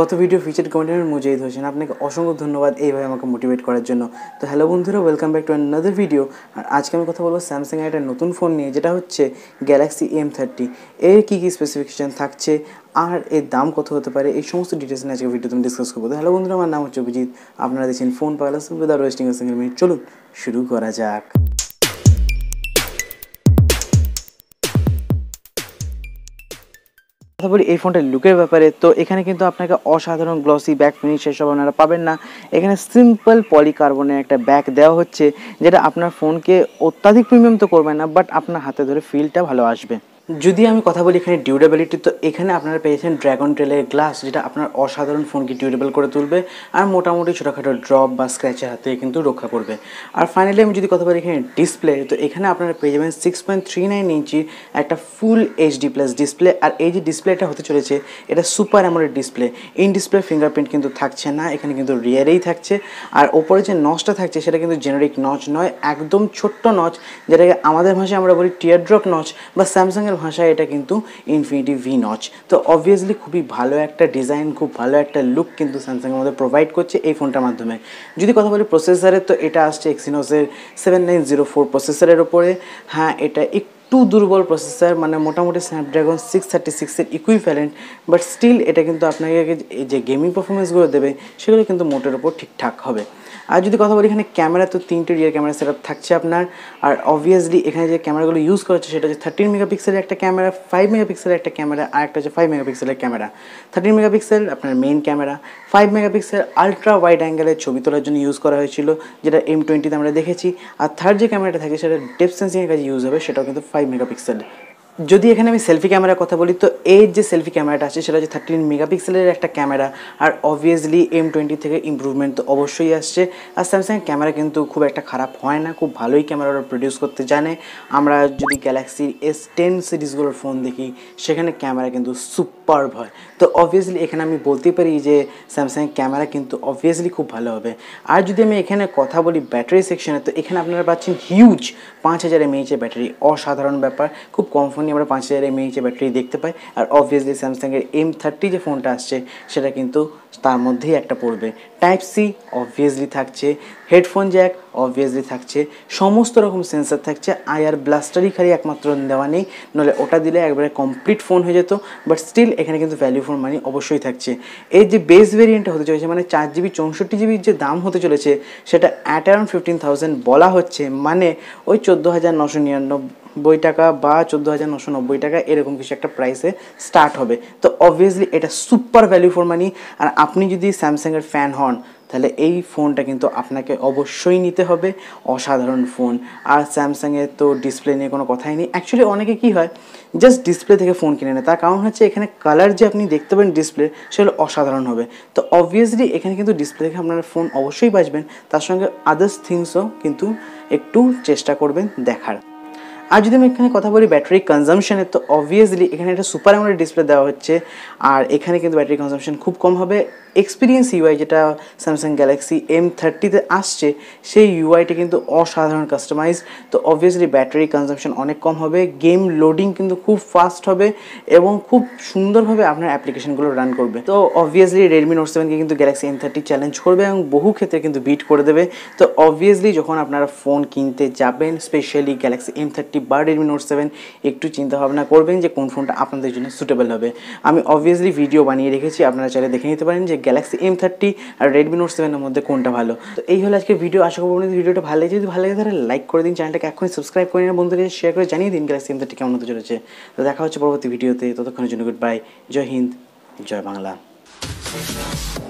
গত video feature কন্টেন্টের মুজাহিদ হোসেন আপনাকে অসংখ্য ধন্যবাদ এইভাবে আমাকে মোটিভেট করার জন্য তো হ্যালো বন্ধুরা welcome back to another video আর আজকে আমি কথা বলবো স্যামসাংয়ের একটা নতুন ফোন নিয়ে যেটা হচ্ছে গ্যালাক্সি এম থার্টি এর কী কী স্পেসিফিকেশান থাকছে আর এর দাম কত হতে পারে এই সমস্ত ডিটেলস নিয়ে আজকে ভিডিও তুমি ডিসকাস করবো হ্যালো বন্ধুরা আমার নাম হচ্ছে অভিজিৎ আপনারা দেখছেন ফোন পাগলাস উইদাউট ওয়েস্টিং সিঙ্গেল মিনিট চলুন শুরু করা যাক কথা বলি এই ফোনটার লুকের ব্যাপারে তো এখানে কিন্তু আপনাকে অসাধারণ গ্লসি ব্যাক ফিনিশ এসব আপনারা পাবেন না এখানে সিম্পল পলিকার্বনের একটা ব্যাক দেওয়া হচ্ছে যেটা আপনার ফোনকে অত্যাধিক প্রিমিয়াম তো করবে না বাট আপনার হাতে ধরে ফিলটা ভালো আসবে যদি আমি কথা বলি এখানে ডিউরেবিলিটি তো এখানে আপনারা পেয়েছেন ড্র্যাগন ট্রেলের গ্লাস যেটা আপনার অসাধারণ ফোনকে ডিউরেবল করে তুলবে আর মোটামুটি ছোটোখাটো ড্রপ বা স্ক্র্যাচের হাতে কিন্তু রক্ষা করবে আর ফাইনালি আমি যদি কথা বলি এখানে ডিসপ্লে তো এখানে আপনারা পেয়ে যাবেন সিক্স পয়েন্ট থ্রি নাইন ইঞ্চির একটা ফুল এইচডি প্লাস ডিসপ্লে আর এই যে ডিসপ্লেটা হতে চলেছে এটা super AMOLED display in display fingerprint কিন্তু থাকছে না এখানে কিন্তু রিয়ারেই থাকছে আর ওপরে যে নচটা থাকছে সেটা কিন্তু জেনারিক নচ নয় একদম ছোট্ট নচ যেটাকে আমাদের ভাষায় আমরা বলি টিয়ার ড্রপ নচ বা স্যামসাংয়ের ভাষায় এটা কিন্তু ইনফিনিটি ভি নচ তো অবভিয়াসলি খুবই ভালো একটা ডিজাইন খুব ভালো একটা লুক কিন্তু স্যামসাংয়ের মধ্যে প্রোভাইড করছে এই ফোনটার মাধ্যমে যদি কথা বলি প্রসেসরের তো এটা আসছে এক্সিনোসের সেভেন নাইন জিরো ফোর প্রসেসরের ওপরে হ্যাঁ এটা একটু দুর্বল প্রসেসর মানে মোটামুটি স্ন্যাপড্রাগন সিক্স থার্টি সিক্সের ইকুইভ্যালেন্ট বাট স্টিল এটা কিন্তু আপনাকে যে গেমিং পারফরমেন্সগুলো দেবে সেগুলো কিন্তু মোটের ওপর ঠিকঠাক হবে আর যদি কথা বলি এখানে ক্যামেরা তো তিনটে রিয়ার ক্যামেরা সেট থাকছে আপনার আর অবভিয়াসলি এখানে যে ক্যামেরাগুলো ইউজ করা হচ্ছে সেটা হচ্ছে থার্টিন মেগাপিক্সেলের একটা ক্যামেরা ফাইভ মেগাপিক্সেলের একটা ক্যামেরা আর একটা হচ্ছে ফাইভ মেগাপিক্সেলের ক্যামেরা থার্টিন মেগাপিক্সেল আপনার main camera five megapixel ultra wide অ্যাঙ্গেলের ছবি তোলার জন্য ইউজ করা হয়েছিল যেটা এম টোয়েন্টিতে আমরা দেখেছি আর থার্ড যে ক্যামেরাটা থাকে সেটা ডেপ সেন্সিংয়ের কাজে ইউজ হবে সেটাও কিন্তু ফাইভ মেগাপিক্সেল যদি এখানে আমি সেলফি ক্যামেরার কথা বলি তো এই যে সেলফি ক্যামেরাটা আছে সেটা হচ্ছে থার্টিন মেগাপিক্সেলের একটা ক্যামেরা আর অবভিয়াসলি এম টোয়েন্টি থেকে ইম্প্রুভমেন্ট তো অবশ্যই আসছে আর স্যামসাং ক্যামেরা কিন্তু খুব একটা খারাপ হয় না খুব ভালোই ক্যামেরা ওরা প্রডিউস করতে জানে আমরা যদি গ্যালাক্সির এস টেন সিরিজগুলোর ফোন দেখি সেখানে ক্যামেরা কিন্তু সুপ পার্ভ হয় তো অবভিয়াসলি এখানে আমি বলতে পারি যে স্যামসাং ক্যামেরা কিন্তু অবভিয়াসলি খুব ভালো হবে আর যদি আমি এখানে কথা বলি ব্যাটারি সেকশনে তো এখানে আপনারা পাচ্ছেন হিউজ পাঁচ হাজার এমএইচের ব্যাটারি অসাধারণ ব্যাপার খুব কম নিয়ে আমরা পাঁচ হাজার এমএইচের ব্যাটারি দেখতে পাই আর অবভিয়াসলি স্যামসাংয়ের এম থার্টি যে ফোনটা আসছে সেটা কিন্তু তার মধ্যেই একটা পড়বে টাইপ সি অবভিয়াসলি থাকছে হেডফোন জ্যাক অবভিয়াসলি থাকছে সমস্ত রকম সেন্সার থাকছে আয়ার ব্লাস্টারই খালি একমাত্র দেওয়া নেই নলে ওটা দিলে একবারে কমপ্লিট ফোন হয়ে যেত বাট স্টিল এখানে কিন্তু ভ্যালু ফোন মানি অবশ্যই থাকছে এই যে বেস ভেরিয়েন্টটা হতে চলেছে মানে চার জিবি চৌষট্টি জিবির যে দাম হতে চলেছে সেটা অ্যাট অ্যারাউন্ড ফিফটিন থাউজেন্ড বলা হচ্ছে মানে ওই চোদ্দো হাজার নশো নিরানব্বই বই টাকা বা চোদ্দো হাজার নশো নব্বই টাকা এরকম কিছু একটা প্রাইসে স্টার্ট হবে তো অবভিয়াসলি এটা সুপার ভ্যালু ফর মানি আর আপনি যদি স্যামসাংয়ের ফ্যান হন তাহলে এই ফোনটা কিন্তু আপনাকে অবশ্যই নিতে হবে অসাধারণ ফোন আর স্যামসাংয়ের তো ডিসপ্লে নিয়ে কোনো কথাই নেই অ্যাকচুয়ালি অনেকে কী হয় জাস্ট ডিসপ্লে থেকে ফোন কিনে নেয় তার কারণ হচ্ছে এখানে কালার যে আপনি দেখতে পাবেন ডিসপ্লে সেগুলো অসাধারণ হবে তো অবভিয়াসলি এখানে কিন্তু ডিসপ্লে থেকে আপনার ফোন অবশ্যই বাঁচবেন তার সঙ্গে আদার্স থিংসও কিন্তু একটু চেষ্টা করবেন দেখার আর যদি আমি এখানে কথা বলি ব্যাটারি কনজামশনের তো অবভিয়াসলি এখানে একটা সুপার অ্যামোলেড ডিসপ্লে দেওয়া হচ্ছে আর এখানে কিন্তু ব্যাটারি কনজামশন খুব কম হবে এক্সপিরিয়েন্স ইউআই যেটা স্যামসাং গ্যালাক্সি এম থার্টিতে আসছে সেই ইউআইটি কিন্তু অসাধারণ কাস্টমাইজ তো অবভিয়াসলি ব্যাটারি কনজামশন অনেক কম হবে গেম লোডিং কিন্তু খুব ফাস্ট হবে এবং খুব সুন্দরভাবে আপনার অ্যাপ্লিকেশনগুলো রান করবে তো অবভিয়াসলি রেডমি নোট সেভেনকে কিন্তু গ্যালাক্সি এম থার্টি চ্যালেঞ্জ করবে এবং বহু ক্ষেত্রে কিন্তু বিট করে দেবে তো অবভিয়াসলি যখন আপনারা ফোন কিনতে যাবেন স্পেশালি গ্যালাক্সি এম থার্টি বা রেডমি নোট সেভেন একটু চিন্তাভাবনা করবেন যে কোন ফোনটা আপনাদের জন্য সুটেবল হবে আমি অবভিয়াসলি ভিডিও বানিয়ে রেখেছি আপনারা চাইলে দেখে নিতে পারেন যে গ্যালাক্সি এম থার্টি আর রেডমি নোট সেভেনের মধ্যে কোনটা ভালো তো এই হলো আজকে ভিডিও আশা করবো ভিডিওটা ভালো লাগে যদি ভালো লাগে তাহলে লাইক করে দিন চ্যানেলটাকে এখনই সাবস্ক্রাইব করে নিন বন্ধুদের শেয়ার করে জানিয়ে দিন গ্যালাক্সি এম থার্টি কেমন হতে চলেছে তো দেখা হচ্ছে পরবর্তী ভিডিওতে ততক্ষণের জন্য গুড বাই জয় হিন্দ জয় বাংলা